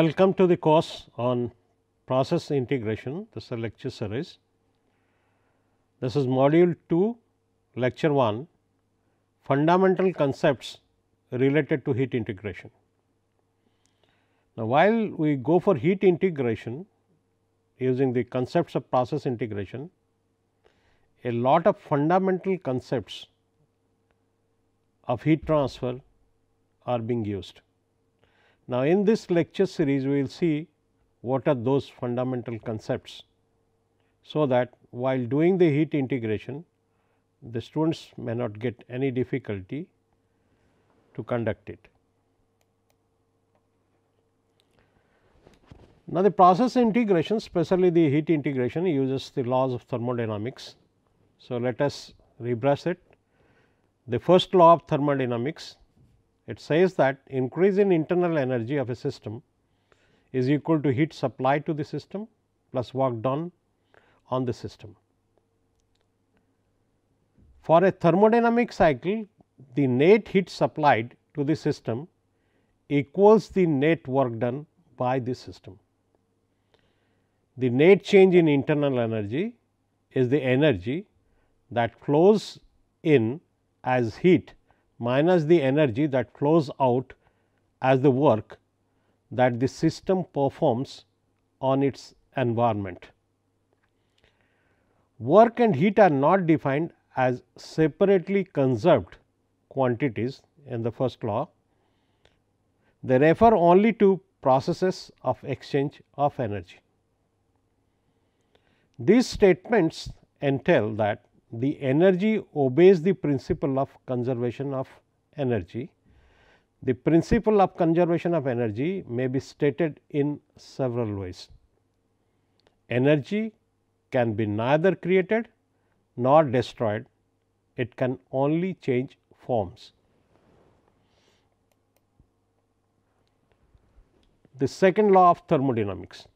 Welcome to the course on process integration, this is a lecture series. This is module 2, lecture 1, fundamental concepts related to heat integration. Now, while we go for heat integration using the concepts of process integration, a lot of fundamental concepts of heat transfer are being used now, in this lecture series we will see what are those fundamental concepts. So, that while doing the heat integration the students may not get any difficulty to conduct it. Now, the process integration especially the heat integration uses the laws of thermodynamics. So, let us rebrush it. The first law of thermodynamics it says that increase in internal energy of a system is equal to heat supplied to the system plus work done on the system. For a thermodynamic cycle, the net heat supplied to the system equals the net work done by the system. The net change in internal energy is the energy that flows in as heat minus the energy that flows out as the work that the system performs on its environment. Work and heat are not defined as separately conserved quantities in the first law. They refer only to processes of exchange of energy. These statements entail that the energy obeys the principle of conservation of energy. The principle of conservation of energy may be stated in several ways. Energy can be neither created nor destroyed, it can only change forms. The second law of thermodynamics.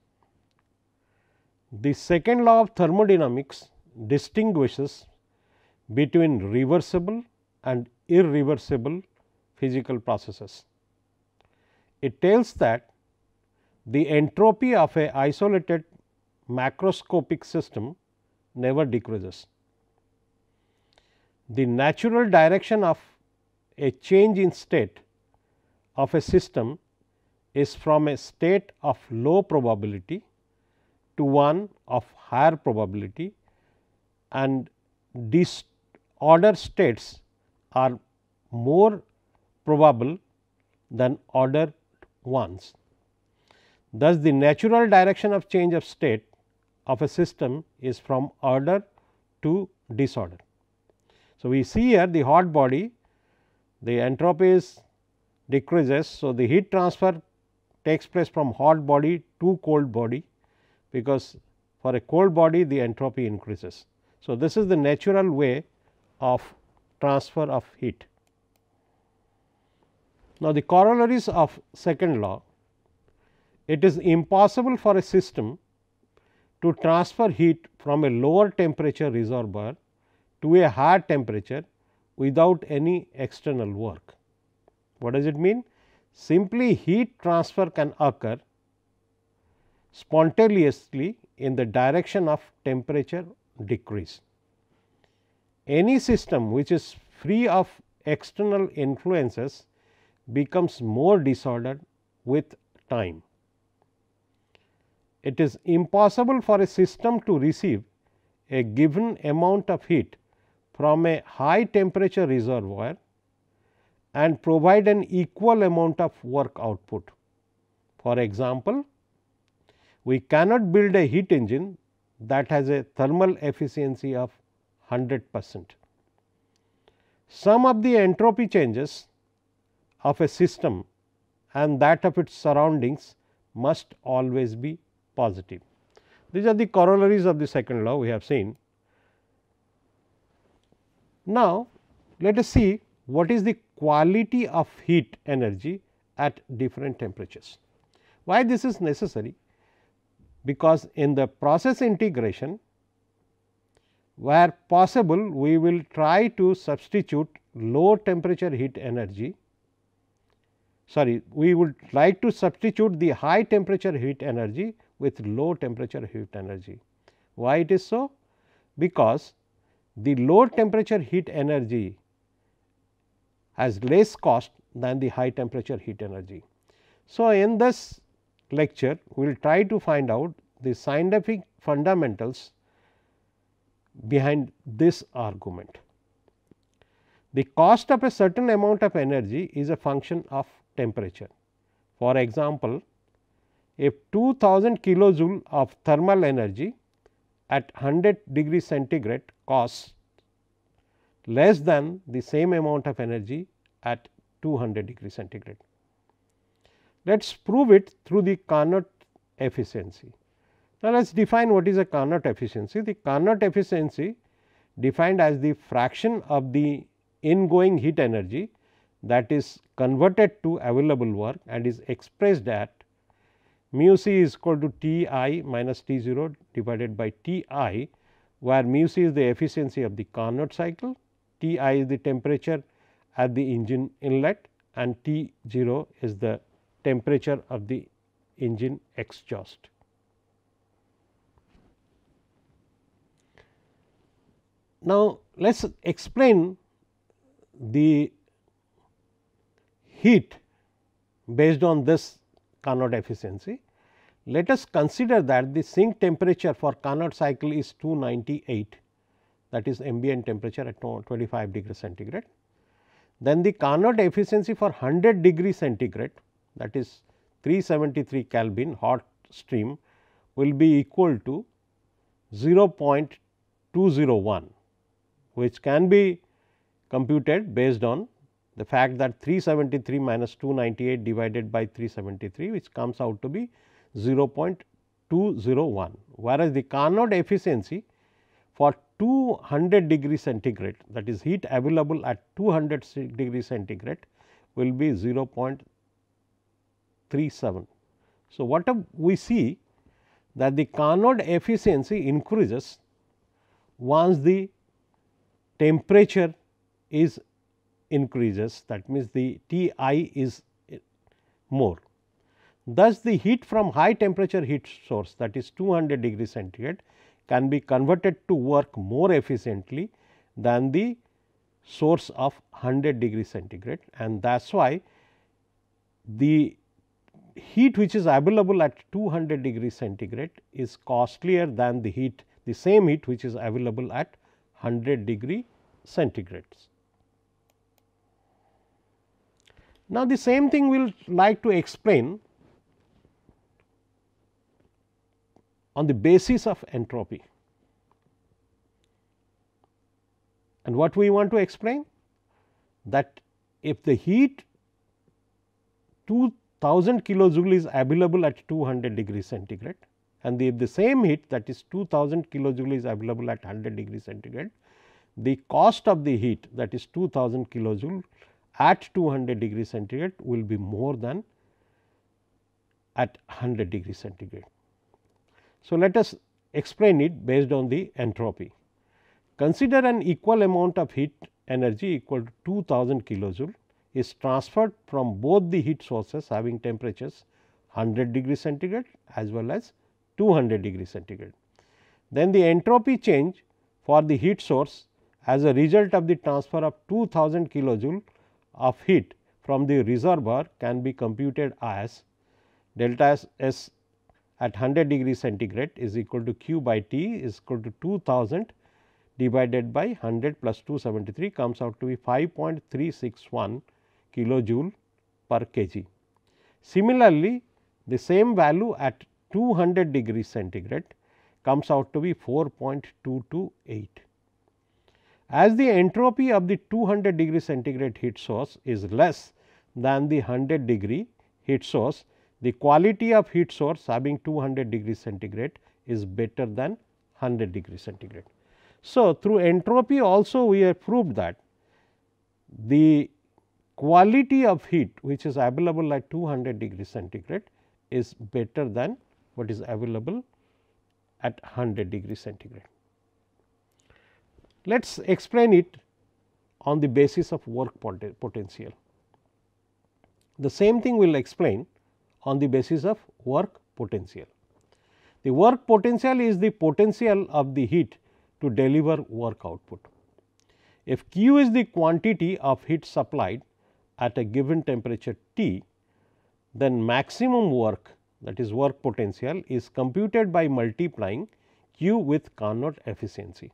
The second law of thermodynamics distinguishes between reversible and irreversible physical processes. It tells that the entropy of a isolated macroscopic system never decreases. The natural direction of a change in state of a system is from a state of low probability to one of higher probability and these order states are more probable than ordered ones. Thus, the natural direction of change of state of a system is from order to disorder. So, we see here the hot body the entropy is decreases. So, the heat transfer takes place from hot body to cold body because for a cold body the entropy increases. So, this is the natural way of transfer of heat. Now, the corollaries of second law, it is impossible for a system to transfer heat from a lower temperature reservoir to a higher temperature without any external work. What does it mean? Simply heat transfer can occur spontaneously in the direction of temperature decrease. Any system which is free of external influences becomes more disordered with time. It is impossible for a system to receive a given amount of heat from a high temperature reservoir and provide an equal amount of work output. For example, we cannot build a heat engine that has a thermal efficiency of 100 percent. Sum of the entropy changes of a system and that of its surroundings must always be positive. These are the corollaries of the second law we have seen. Now, let us see what is the quality of heat energy at different temperatures. Why this is necessary? because in the process integration where possible we will try to substitute low temperature heat energy sorry we would like to substitute the high temperature heat energy with low temperature heat energy. Why it is so? Because the low temperature heat energy has less cost than the high temperature heat energy. So, in this lecture, we will try to find out the scientific fundamentals behind this argument. The cost of a certain amount of energy is a function of temperature. For example, if 2000 kilojoule of thermal energy at 100 degree centigrade costs less than the same amount of energy at 200 degree centigrade. Let us prove it through the Carnot efficiency. Now, let us define what is a Carnot efficiency. The Carnot efficiency defined as the fraction of the ingoing heat energy that is converted to available work and is expressed at mu c is equal to T i minus T 0 divided by T i where mu c is the efficiency of the Carnot cycle, T i is the temperature at the engine inlet and T 0 is the temperature of the engine exhaust. Now, let us explain the heat based on this Carnot efficiency. Let us consider that the sink temperature for Carnot cycle is 298 that is ambient temperature at 25 degree centigrade. Then the Carnot efficiency for 100 degree centigrade that is 373 Kelvin hot stream will be equal to 0.201 which can be computed based on the fact that 373 minus 298 divided by 373 which comes out to be 0.201 whereas the Carnot efficiency for 200 degree centigrade that is heat available at 200 degree centigrade will be 0. 37. So, what we see that the Carnot efficiency increases once the temperature is increases that means, the T i is more. Thus, the heat from high temperature heat source that is 200 degree centigrade can be converted to work more efficiently than the source of 100 degree centigrade and that is why the heat which is available at 200 degree centigrade is costlier than the heat the same heat which is available at 100 degree centigrades. Now, the same thing we will like to explain on the basis of entropy. And what we want to explain? That if the heat two 1000 kilojoule is available at 200 degree centigrade and the, if the same heat that is 2000 kilojoule is available at 100 degree centigrade, the cost of the heat that is 2000 kilojoule at 200 degree centigrade will be more than at 100 degree centigrade. So, let us explain it based on the entropy. Consider an equal amount of heat energy equal to 2000 kilojoule is transferred from both the heat sources having temperatures 100 degree centigrade as well as 200 degree centigrade. Then the entropy change for the heat source as a result of the transfer of 2000 kilojoule of heat from the reservoir can be computed as delta S, S at 100 degree centigrade is equal to Q by T is equal to 2000 divided by 100 plus 273 comes out to be 5.361 kilojoule per kg. Similarly, the same value at 200 degrees centigrade comes out to be 4.228. As the entropy of the 200 degree centigrade heat source is less than the 100 degree heat source, the quality of heat source having 200 degree centigrade is better than 100 degree centigrade. So, through entropy also we have proved that the quality of heat which is available at 200 degree centigrade is better than what is available at 100 degree centigrade. Let us explain it on the basis of work pot potential. The same thing we will explain on the basis of work potential. The work potential is the potential of the heat to deliver work output. If Q is the quantity of heat supplied at a given temperature T, then maximum work that is work potential is computed by multiplying Q with Carnot efficiency.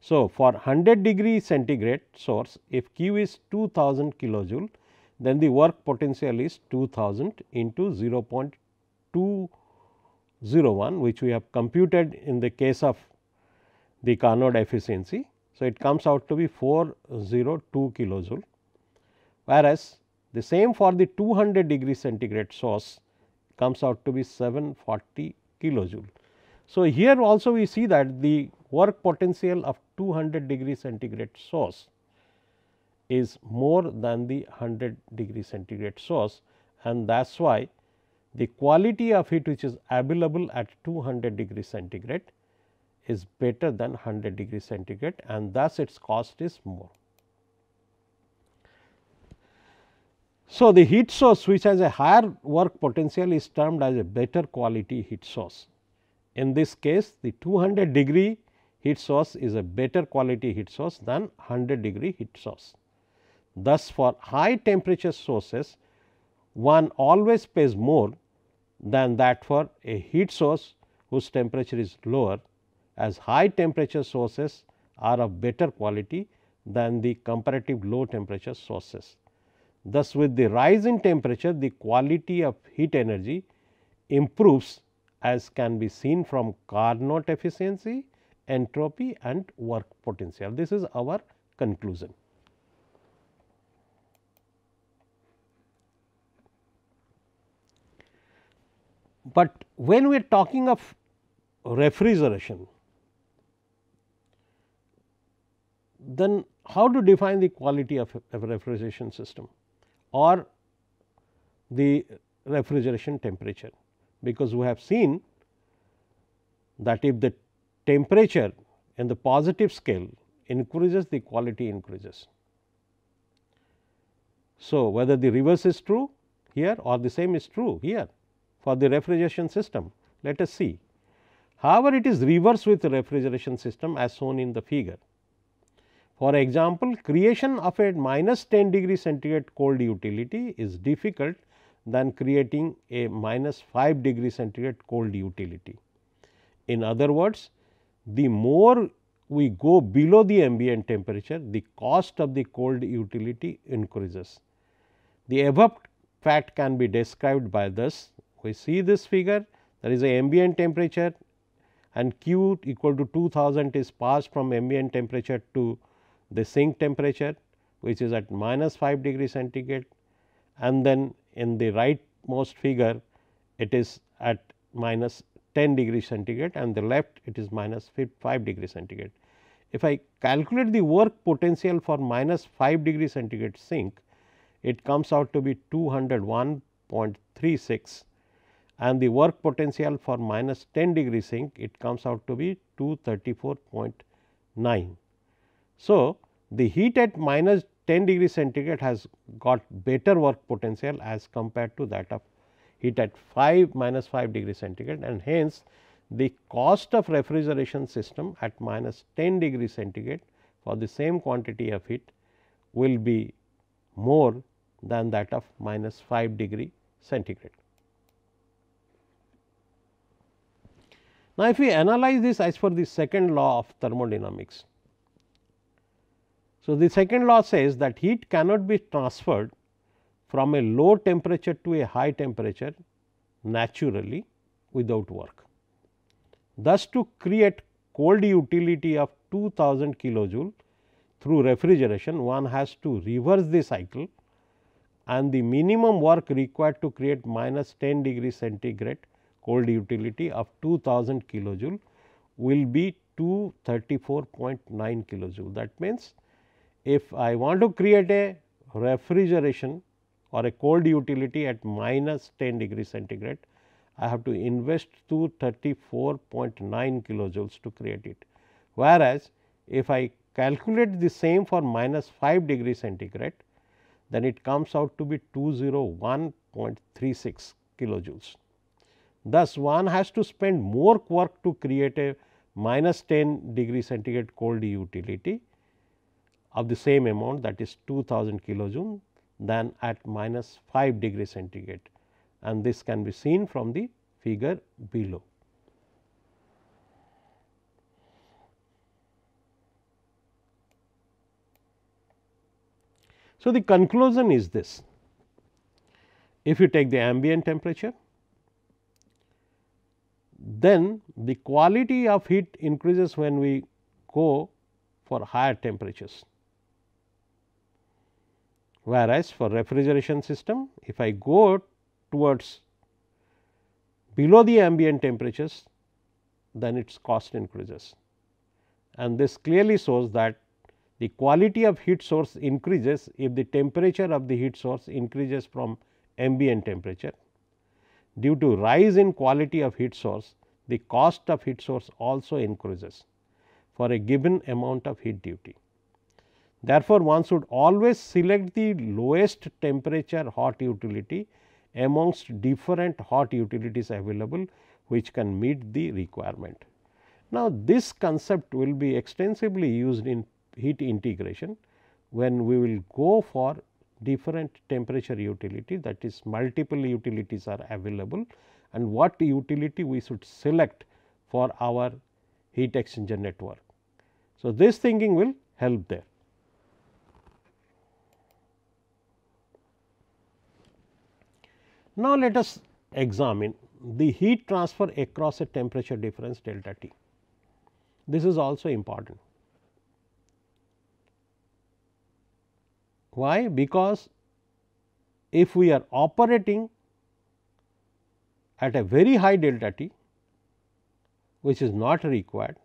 So, for 100 degree centigrade source if Q is 2000 kilojoule then the work potential is 2000 into 0 0.201 which we have computed in the case of the Carnot efficiency. So, it comes out to be 402 kilojoule whereas the same for the 200 degree centigrade source comes out to be 740 kilojoule. So, here also we see that the work potential of 200 degree centigrade source is more than the 100 degree centigrade source and that is why the quality of heat which is available at 200 degree centigrade is better than 100 degree centigrade and thus its cost is more. So, the heat source which has a higher work potential is termed as a better quality heat source. In this case the 200 degree heat source is a better quality heat source than 100 degree heat source. Thus, for high temperature sources one always pays more than that for a heat source whose temperature is lower as high temperature sources are of better quality than the comparative low temperature sources. Thus, with the rise in temperature the quality of heat energy improves as can be seen from Carnot efficiency, entropy and work potential. This is our conclusion. But when we are talking of refrigeration, then how to define the quality of a refrigeration system? or the refrigeration temperature, because we have seen that if the temperature in the positive scale increases the quality increases. So, whether the reverse is true here or the same is true here for the refrigeration system let us see. However, it is reverse with the refrigeration system as shown in the figure. For example, creation of a minus 10 degree centigrade cold utility is difficult than creating a minus 5 degree centigrade cold utility. In other words, the more we go below the ambient temperature, the cost of the cold utility increases. The above fact can be described by this. We see this figure, there is a ambient temperature and Q equal to 2000 is passed from ambient temperature to the sink temperature which is at minus 5 degree centigrade and then in the rightmost figure it is at minus 10 degree centigrade and the left it is minus 5 degree centigrade. If I calculate the work potential for minus 5 degree centigrade sink, it comes out to be 201.36 and the work potential for minus 10 degree sink it comes out to be 234.9. So, the heat at minus 10 degree centigrade has got better work potential as compared to that of heat at 5 minus 5 degree centigrade and hence the cost of refrigeration system at minus 10 degree centigrade for the same quantity of heat will be more than that of minus 5 degree centigrade. Now, if we analyze this as per the second law of thermodynamics, so, the second law says that heat cannot be transferred from a low temperature to a high temperature naturally without work. Thus, to create cold utility of 2000 kilojoule through refrigeration, one has to reverse the cycle and the minimum work required to create minus 10 degree centigrade cold utility of 2000 kilojoule will be 234.9 kilojoule. That means, if I want to create a refrigeration or a cold utility at minus 10 degree centigrade, I have to invest 234.9 kilojoules to create it. Whereas, if I calculate the same for minus 5 degree centigrade, then it comes out to be 201.36 kilojoules. Thus, one has to spend more work to create a minus 10 degree centigrade cold utility of the same amount that is 2000 kilojoule than at minus 5 degree centigrade and this can be seen from the figure below. So, the conclusion is this if you take the ambient temperature then the quality of heat increases when we go for higher temperatures whereas for refrigeration system if I go towards below the ambient temperatures then its cost increases. And this clearly shows that the quality of heat source increases if the temperature of the heat source increases from ambient temperature. Due to rise in quality of heat source, the cost of heat source also increases for a given amount of heat duty. Therefore, one should always select the lowest temperature hot utility amongst different hot utilities available which can meet the requirement. Now, this concept will be extensively used in heat integration when we will go for different temperature utility that is multiple utilities are available and what utility we should select for our heat exchanger network. So, this thinking will help there. Now, let us examine the heat transfer across a temperature difference delta T. This is also important. Why? Because if we are operating at a very high delta T, which is not required,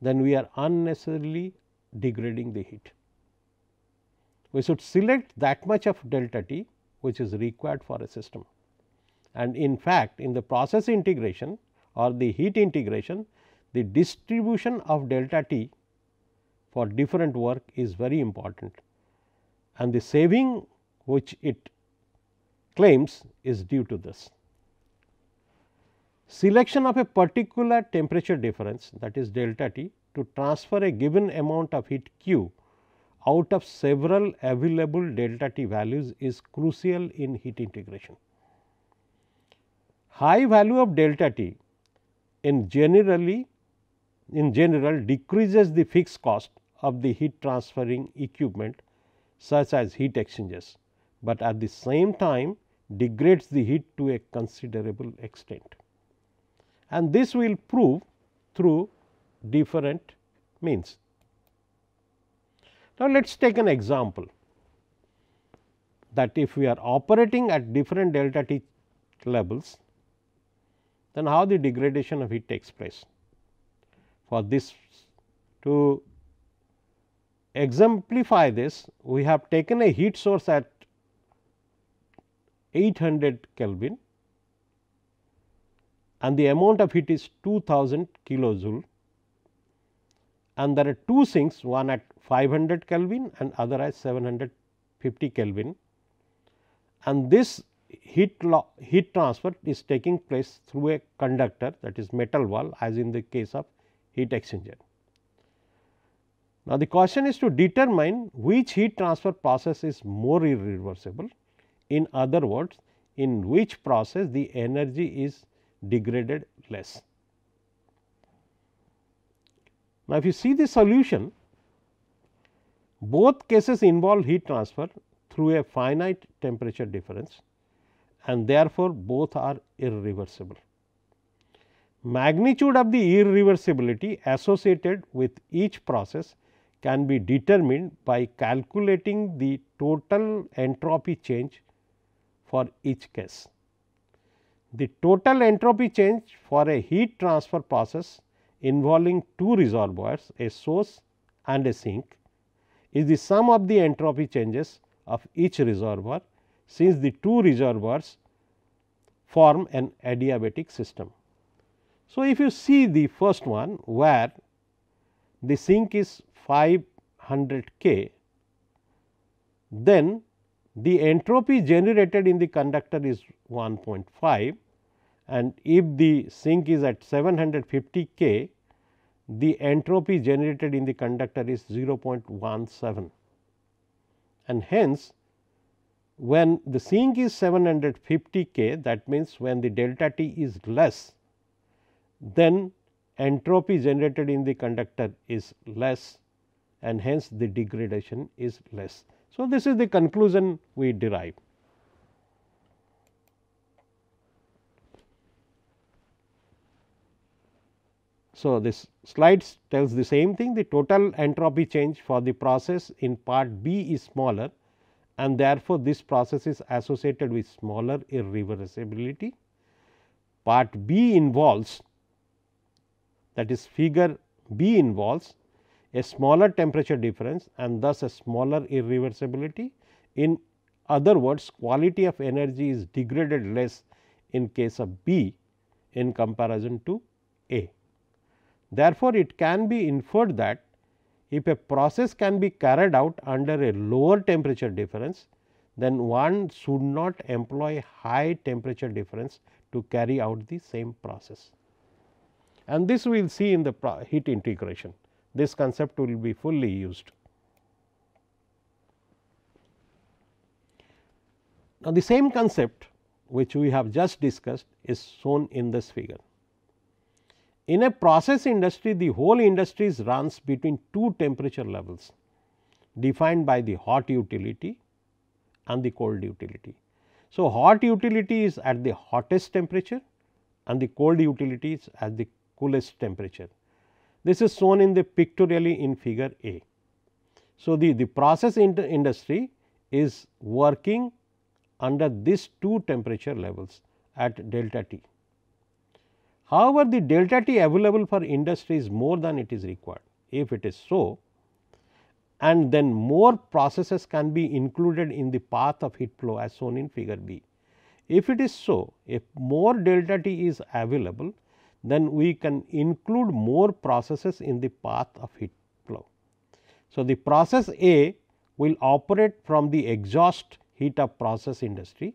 then we are unnecessarily degrading the heat. We should select that much of delta T which is required for a system. And in fact, in the process integration or the heat integration, the distribution of delta T for different work is very important and the saving which it claims is due to this. Selection of a particular temperature difference that is delta T to transfer a given amount of heat Q out of several available delta t values is crucial in heat integration. High value of delta t in generally in general decreases the fixed cost of the heat transferring equipment such as heat exchangers, but at the same time degrades the heat to a considerable extent. And this will prove through different means. Now, let us take an example that if we are operating at different delta T levels, then how the degradation of heat takes place. For this to exemplify this, we have taken a heat source at 800 Kelvin and the amount of heat is 2000 kilojoule and there are two sinks one at 500 Kelvin and other as 750 Kelvin and this heat heat transfer is taking place through a conductor that is metal wall as in the case of heat exchanger. Now, the question is to determine which heat transfer process is more irreversible. In other words, in which process the energy is degraded less. Now, if you see the solution, both cases involve heat transfer through a finite temperature difference and therefore, both are irreversible. Magnitude of the irreversibility associated with each process can be determined by calculating the total entropy change for each case. The total entropy change for a heat transfer process involving two reservoirs, a source and a sink is the sum of the entropy changes of each reservoir since the two reservoirs form an adiabatic system. So, if you see the first one where the sink is 500 K, then the entropy generated in the conductor is 1.5 and if the sink is at 750 K, the entropy generated in the conductor is 0.17 and hence when the sink is 750 K that means when the delta T is less then entropy generated in the conductor is less and hence the degradation is less. So, this is the conclusion we derive. So, this slide tells the same thing the total entropy change for the process in part B is smaller and therefore, this process is associated with smaller irreversibility. Part B involves that is figure B involves a smaller temperature difference and thus a smaller irreversibility. In other words quality of energy is degraded less in case of B in comparison to A. Therefore, it can be inferred that if a process can be carried out under a lower temperature difference, then one should not employ high temperature difference to carry out the same process. And this we will see in the heat integration, this concept will be fully used. Now, the same concept which we have just discussed is shown in this figure. In a process industry, the whole industry runs between two temperature levels defined by the hot utility and the cold utility. So, hot utility is at the hottest temperature and the cold utility is at the coolest temperature. This is shown in the pictorially in figure A. So, the, the process industry is working under these two temperature levels at delta T. However, the delta t available for industry is more than it is required. If it is so, and then more processes can be included in the path of heat flow as shown in figure B. If it is so, if more delta t is available, then we can include more processes in the path of heat flow. So, the process A will operate from the exhaust heat of process industry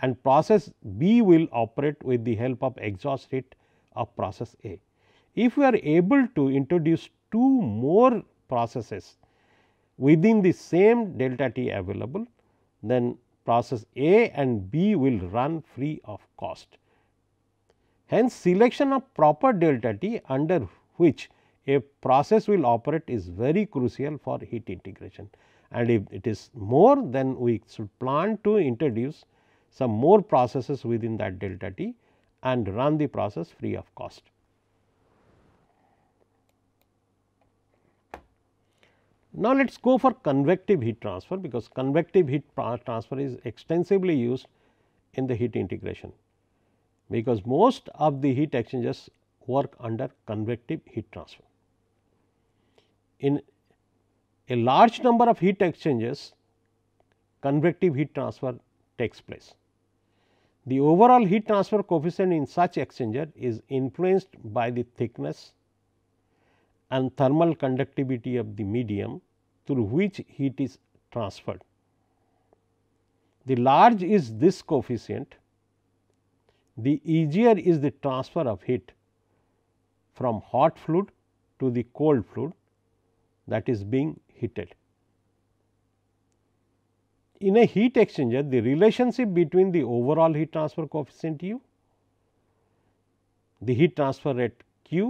and process B will operate with the help of exhaust heat of process A. If we are able to introduce two more processes within the same delta t available, then process A and B will run free of cost. Hence, selection of proper delta t under which a process will operate is very crucial for heat integration and if it is more then we should plan to introduce some more processes within that delta t and run the process free of cost. Now, let us go for convective heat transfer because convective heat transfer is extensively used in the heat integration because most of the heat exchangers work under convective heat transfer. In a large number of heat exchangers, convective heat transfer takes place. The overall heat transfer coefficient in such exchanger is influenced by the thickness and thermal conductivity of the medium through which heat is transferred. The large is this coefficient, the easier is the transfer of heat from hot fluid to the cold fluid that is being heated in a heat exchanger the relationship between the overall heat transfer coefficient u, the heat transfer rate q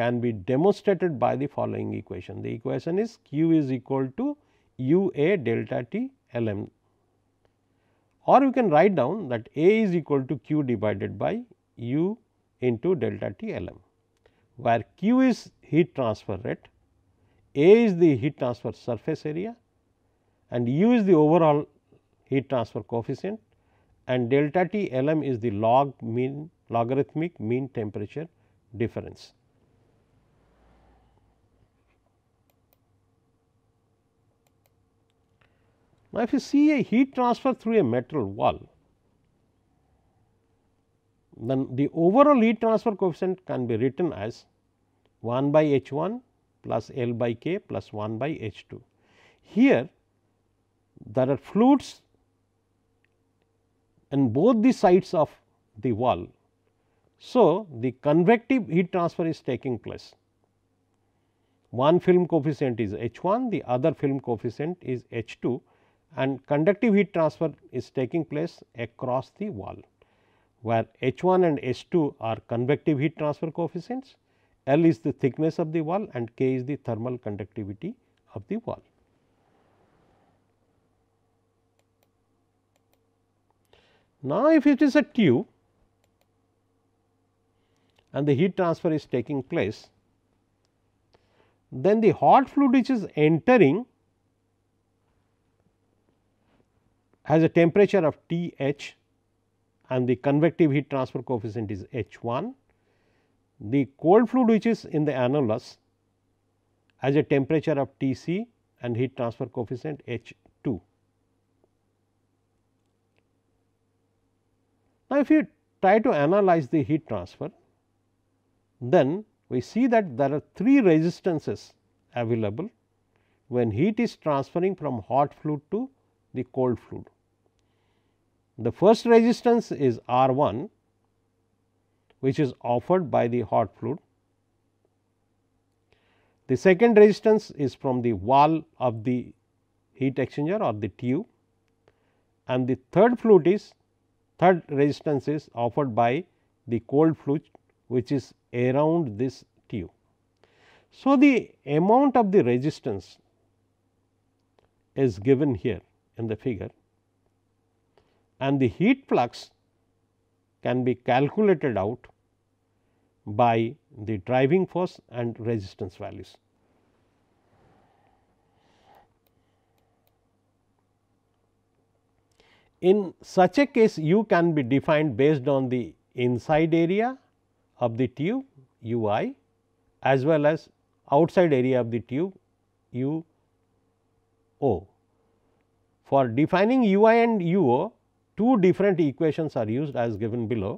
can be demonstrated by the following equation. The equation is q is equal to u a delta t L m or you can write down that a is equal to q divided by u into delta t L m where q is heat transfer rate, a is the heat transfer surface area and u is the overall heat transfer coefficient and delta T L m is the log mean logarithmic mean temperature difference. Now, if you see a heat transfer through a metal wall, then the overall heat transfer coefficient can be written as 1 by H 1 plus L by K plus 1 by H 2. Here there are fluids in both the sides of the wall. So, the convective heat transfer is taking place. One film coefficient is H 1, the other film coefficient is H 2 and conductive heat transfer is taking place across the wall, where H 1 and H 2 are convective heat transfer coefficients, L is the thickness of the wall and K is the thermal conductivity of the wall. Now, if it is a tube and the heat transfer is taking place, then the hot fluid which is entering has a temperature of T h and the convective heat transfer coefficient is h 1. The cold fluid which is in the annulus has a temperature of T c and heat transfer coefficient h Now, if you try to analyze the heat transfer, then we see that there are three resistances available when heat is transferring from hot fluid to the cold fluid. The first resistance is R 1 which is offered by the hot fluid. The second resistance is from the wall of the heat exchanger or the tube and the third fluid is Third resistance is offered by the cold fluid, which is around this tube. So, the amount of the resistance is given here in the figure and the heat flux can be calculated out by the driving force and resistance values. In such a case, u can be defined based on the inside area of the tube u i as well as outside area of the tube u o. For defining u i and u o, two different equations are used as given below.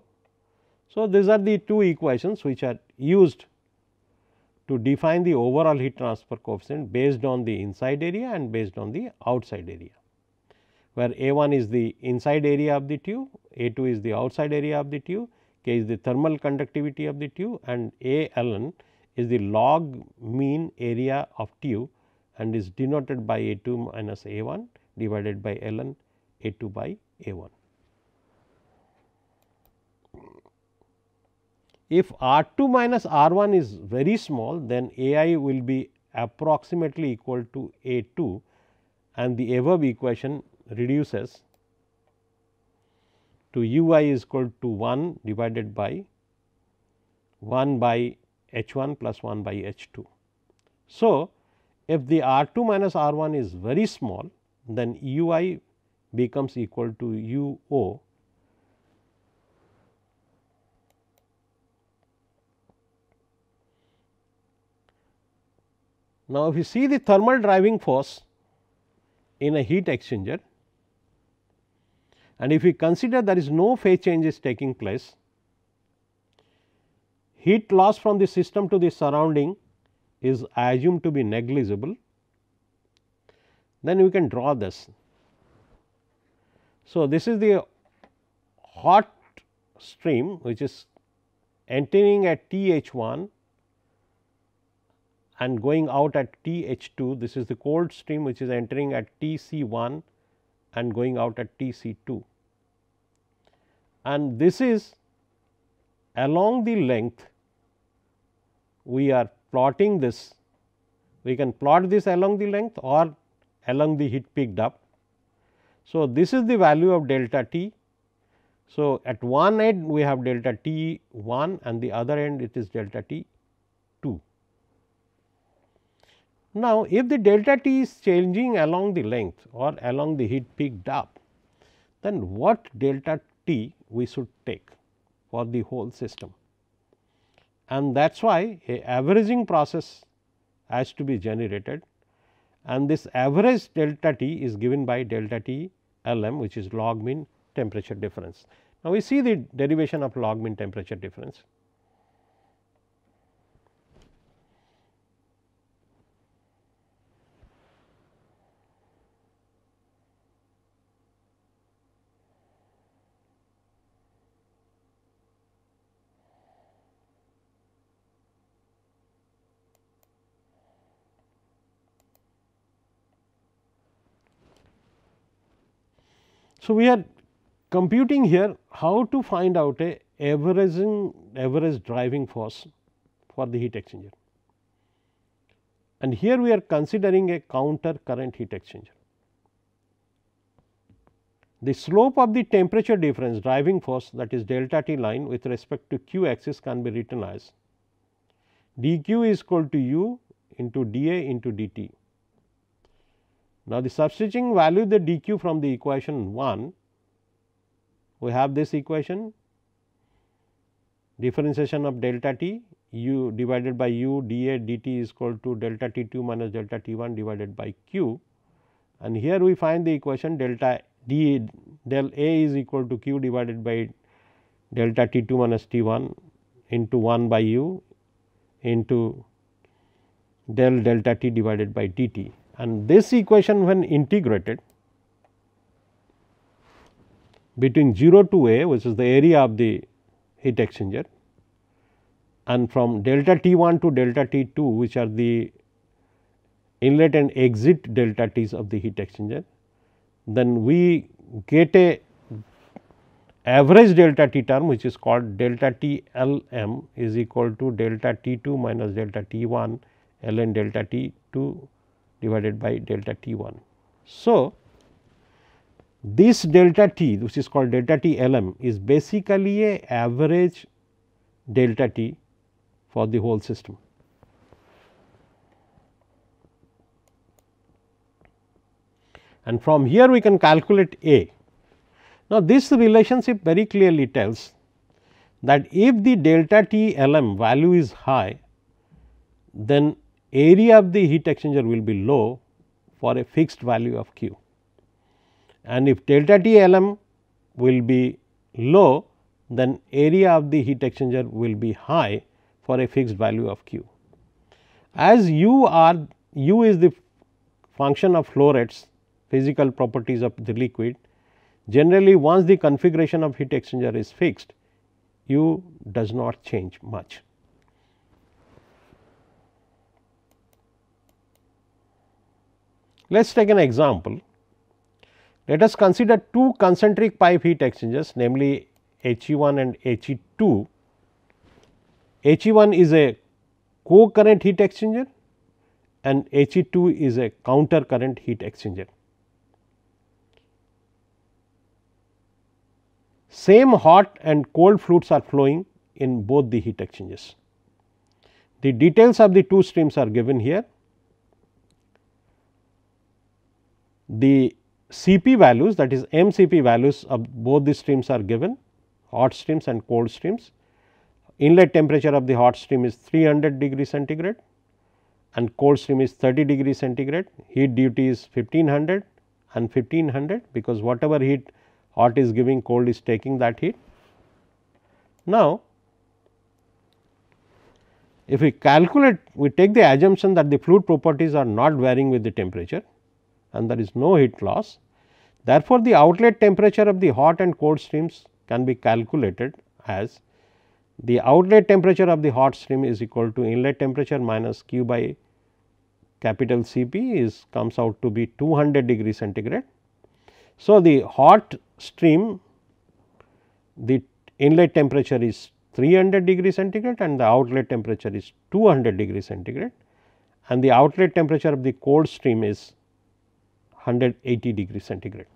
So, these are the two equations which are used to define the overall heat transfer coefficient based on the inside area and based on the outside area where A 1 is the inside area of the tube, A 2 is the outside area of the tube, K is the thermal conductivity of the tube and A ln is the log mean area of tube and is denoted by A 2 minus A 1 divided by ln A 2 by A 1. If R 2 minus R 1 is very small then A i will be approximately equal to A 2 and the above equation reduces to u i is equal to 1 divided by 1 by h 1 plus 1 by h 2. So, if the r 2 minus r 1 is very small then u i becomes equal to u o Now, if you see the thermal driving force in a heat exchanger, and if we consider there is no phase changes taking place, heat loss from the system to the surrounding is assumed to be negligible, then we can draw this. So, this is the hot stream which is entering at T h 1 and going out at T h 2. This is the cold stream which is entering at T c 1 and going out at Tc2. And this is along the length we are plotting this. We can plot this along the length or along the heat picked up. So, this is the value of delta T. So, at one end we have delta T 1 and the other end it is delta T Now, if the delta t is changing along the length or along the heat picked up, then what delta t we should take for the whole system. And that is why a averaging process has to be generated and this average delta T is given by delta T Lm which is log mean temperature difference. Now, we see the derivation of log mean temperature difference. So, we are computing here how to find out a averaging average driving force for the heat exchanger and here we are considering a counter current heat exchanger. The slope of the temperature difference driving force that is delta T line with respect to q axis can be written as dq is equal to u into dA into dt now, the substituting value the dq from the equation 1, we have this equation differentiation of delta t u divided by u dA dt is equal to delta t 2 minus delta t 1 divided by q and here we find the equation delta d del A is equal to q divided by delta t 2 minus t 1 into 1 by u into del delta t divided by dt and this equation when integrated between 0 to A which is the area of the heat exchanger and from delta T 1 to delta T 2 which are the inlet and exit delta T's of the heat exchanger, then we get a average delta T term which is called delta T L m is equal to delta T 2 minus delta T 1 ln delta T 2 divided by delta T 1. So, this delta T which is called delta tlm, is basically a average delta T for the whole system. And from here we can calculate A. Now, this relationship very clearly tells that if the delta tlm value is high, then area of the heat exchanger will be low for a fixed value of q. And if delta TLM will be low, then area of the heat exchanger will be high for a fixed value of q. As u are u is the function of flow rates physical properties of the liquid. Generally once the configuration of heat exchanger is fixed, u does not change much. Let us take an example. Let us consider two concentric pipe heat exchangers namely HE1 and HE2. HE1 is a co-current heat exchanger and HE2 is a counter current heat exchanger. Same hot and cold fluids are flowing in both the heat exchangers. The details of the two streams are given here the Cp values that is MCP values of both the streams are given hot streams and cold streams. Inlet temperature of the hot stream is 300 degree centigrade and cold stream is 30 degree centigrade. Heat duty is 1500 and 1500 because whatever heat hot is giving cold is taking that heat. Now, if we calculate we take the assumption that the fluid properties are not varying with the temperature and there is no heat loss. Therefore, the outlet temperature of the hot and cold streams can be calculated as the outlet temperature of the hot stream is equal to inlet temperature minus Q by capital Cp is comes out to be 200 degree centigrade. So, the hot stream the inlet temperature is 300 degree centigrade and the outlet temperature is 200 degree centigrade and the outlet temperature of the cold stream is 180 degree centigrade.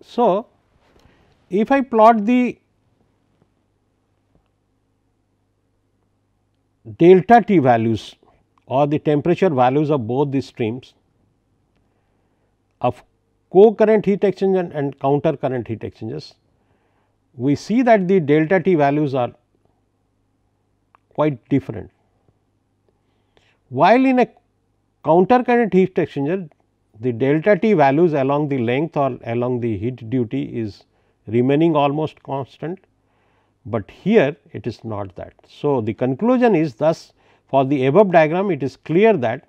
So, if I plot the delta T values or the temperature values of both the streams of co-current heat exchanger and counter current heat exchangers, we see that the delta T values are quite different. While in a counter current heat exchanger, the delta T values along the length or along the heat duty is remaining almost constant, but here it is not that. So, the conclusion is thus for the above diagram it is clear that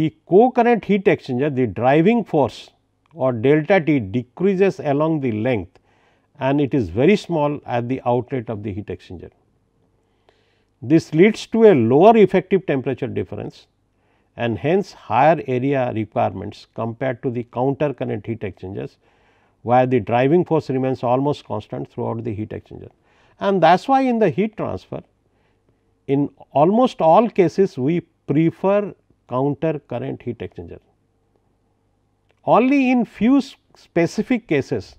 the co-current heat exchanger the driving force or delta T decreases along the length and it is very small at the outlet of the heat exchanger. This leads to a lower effective temperature difference and hence higher area requirements compared to the counter current heat exchangers where the driving force remains almost constant throughout the heat exchanger. And that is why in the heat transfer in almost all cases we prefer counter current heat exchanger. Only in few specific cases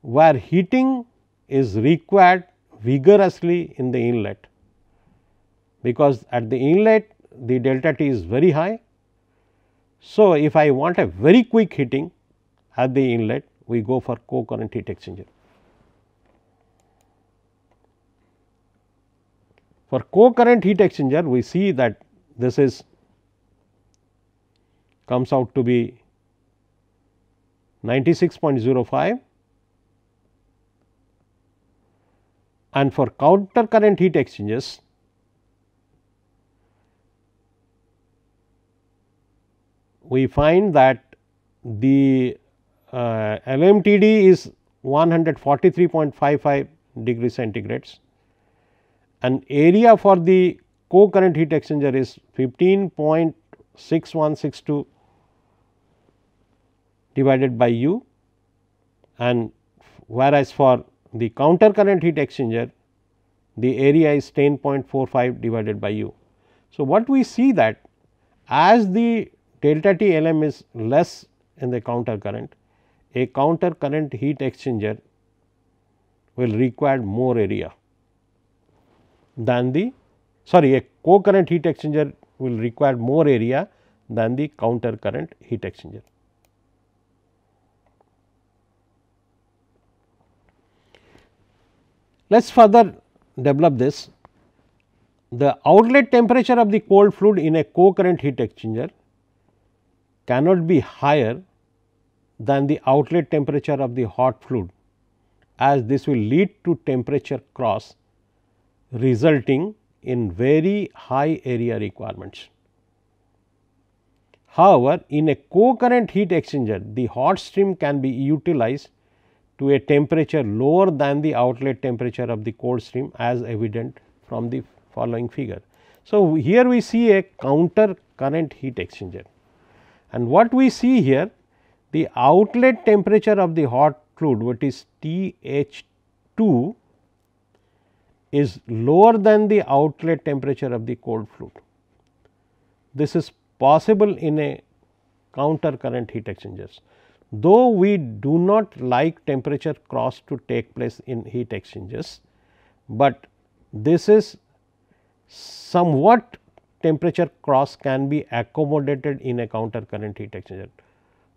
where heating is required vigorously in the inlet because at the inlet the delta t is very high. So, if I want a very quick heating at the inlet we go for co-current heat exchanger. For co-current heat exchanger we see that this is comes out to be 96.05 and for counter current heat exchangers we find that the uh, LMTD is 143.55 degree centigrades and area for the co-current heat exchanger is 15.6162 divided by U and whereas for the counter current heat exchanger the area is 10.45 divided by U. So, what we see that as the delta T Lm is less in the counter current, a counter current heat exchanger will require more area than the sorry a co-current heat exchanger will require more area than the counter current heat exchanger. Let us further develop this. The outlet temperature of the cold fluid in a co-current heat exchanger cannot be higher than the outlet temperature of the hot fluid as this will lead to temperature cross resulting in very high area requirements. However, in a co-current heat exchanger, the hot stream can be utilized to a temperature lower than the outlet temperature of the cold stream as evident from the following figure. So, here we see a counter current heat exchanger. And what we see here, the outlet temperature of the hot fluid what is TH2 is lower than the outlet temperature of the cold fluid. This is possible in a counter current heat exchangers. Though we do not like temperature cross to take place in heat exchangers, but this is somewhat temperature cross can be accommodated in a counter current heat exchanger.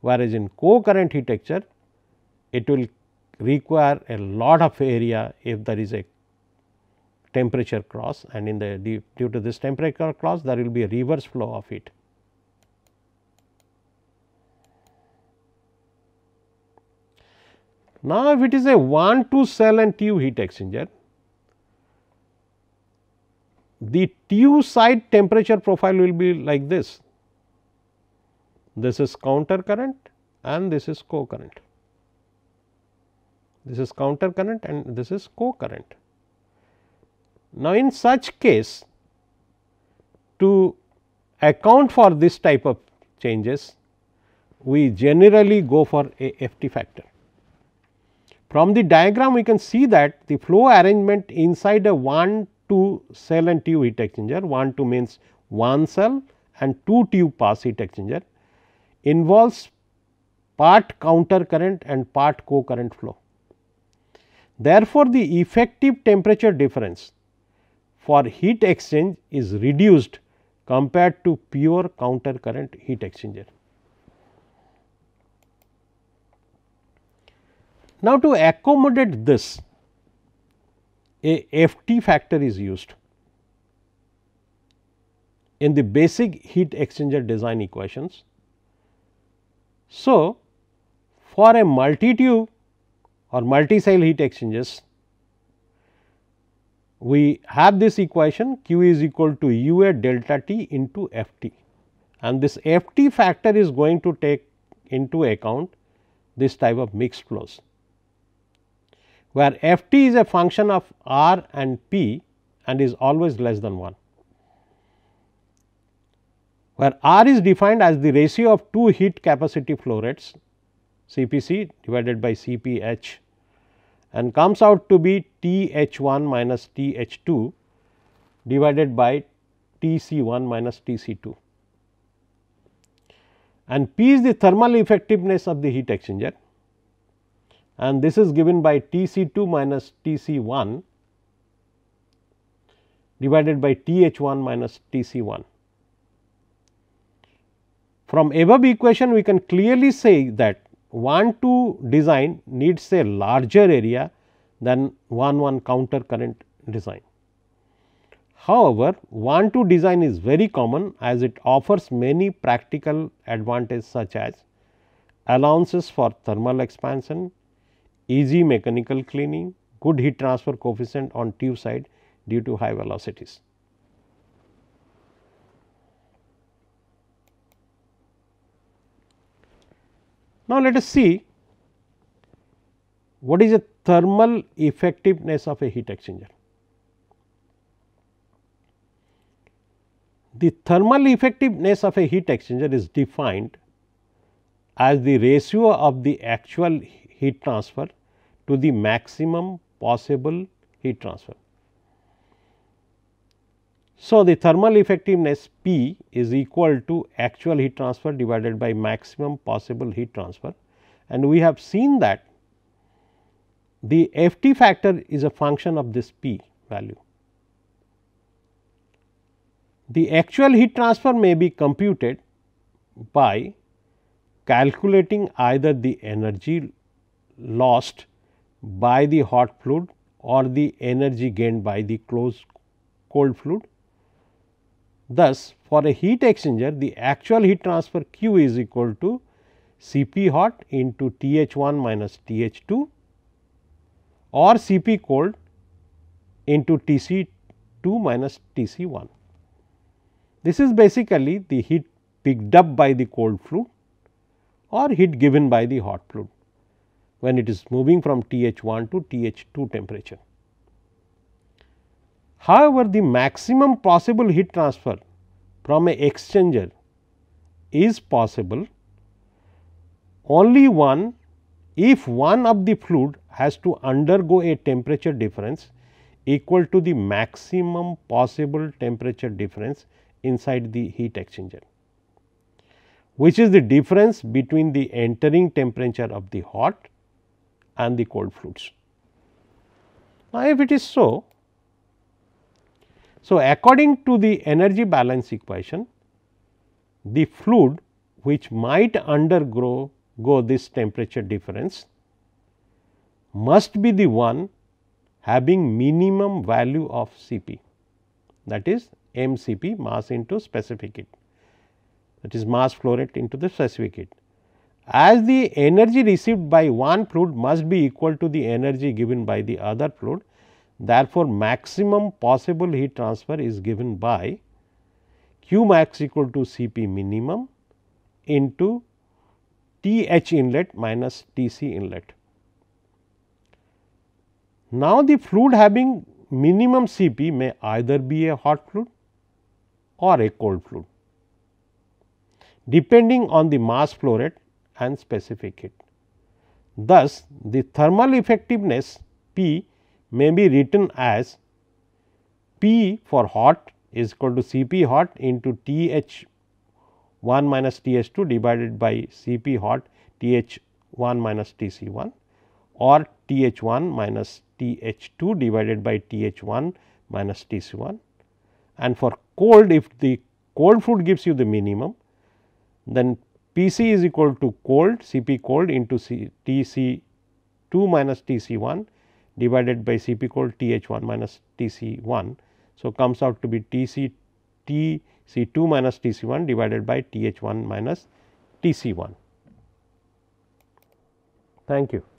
Whereas, in co-current heat exchanger, it will require a lot of area if there is a temperature cross and in the due to this temperature cross there will be a reverse flow of heat. Now, if it is a 1 2 cell and tube heat exchanger, the TU side temperature profile will be like this. This is counter current and this is co-current. This is counter current and this is co-current. Now, in such case to account for this type of changes, we generally go for a FT factor. From the diagram we can see that the flow arrangement inside a 1 two cell and tube heat exchanger, one to means one cell and two tube pass heat exchanger involves part counter current and part co-current flow. Therefore, the effective temperature difference for heat exchange is reduced compared to pure counter current heat exchanger. Now, to accommodate this a Ft factor is used in the basic heat exchanger design equations. So, for a multi-tube or multi-cell heat exchangers, we have this equation Q is equal to U A delta T into F T and this F T factor is going to take into account this type of mixed flows where f t is a function of r and p and is always less than 1, where r is defined as the ratio of two heat capacity flow rates CPC divided by CPH and comes out to be TH1 minus TH2 divided by TC1 minus TC2 and P is the thermal effectiveness of the heat exchanger and this is given by T c 2 minus T c 1 divided by T h 1 minus T c 1. From above equation we can clearly say that 1 2 design needs a larger area than 1 1 counter current design. However, 1 2 design is very common as it offers many practical advantages such as allowances for thermal expansion, easy mechanical cleaning, good heat transfer coefficient on tube side due to high velocities. Now, let us see what is the thermal effectiveness of a heat exchanger. The thermal effectiveness of a heat exchanger is defined as the ratio of the actual heat transfer to the maximum possible heat transfer. So, the thermal effectiveness P is equal to actual heat transfer divided by maximum possible heat transfer and we have seen that the FT factor is a function of this P value. The actual heat transfer may be computed by calculating either the energy lost by the hot fluid or the energy gained by the closed cold fluid. Thus, for a heat exchanger the actual heat transfer q is equal to Cp hot into Th1 minus Th2 or Cp cold into Tc2 minus Tc1. This is basically the heat picked up by the cold fluid or heat given by the hot fluid when it is moving from TH1 to TH2 temperature. However, the maximum possible heat transfer from a exchanger is possible only one if one of the fluid has to undergo a temperature difference equal to the maximum possible temperature difference inside the heat exchanger which is the difference between the entering temperature of the hot and the cold fluids. Now, if it is so, so according to the energy balance equation, the fluid which might undergo go this temperature difference must be the one having minimum value of Cp that is MCP mass into specific heat that is mass flow rate into the specific heat as the energy received by one fluid must be equal to the energy given by the other fluid. Therefore, maximum possible heat transfer is given by Q max equal to C p minimum into T h inlet minus T c inlet. Now, the fluid having minimum C p may either be a hot fluid or a cold fluid. Depending on the mass flow rate, and specific heat. Thus, the thermal effectiveness P may be written as P for hot is equal to Cp hot into Th 1 minus Th 2 divided by Cp hot Th 1 minus Tc 1 or Th 1 minus Th 2 divided by Th 1 minus Tc 1. And for cold if the cold food gives you the minimum then P c is equal to cold C p cold into TC 2 minus T c 1 divided by C p cold T h 1 minus T c 1. So, comes out to be T c T c 2 minus T c 1 divided by T h 1 minus T c 1. Thank you.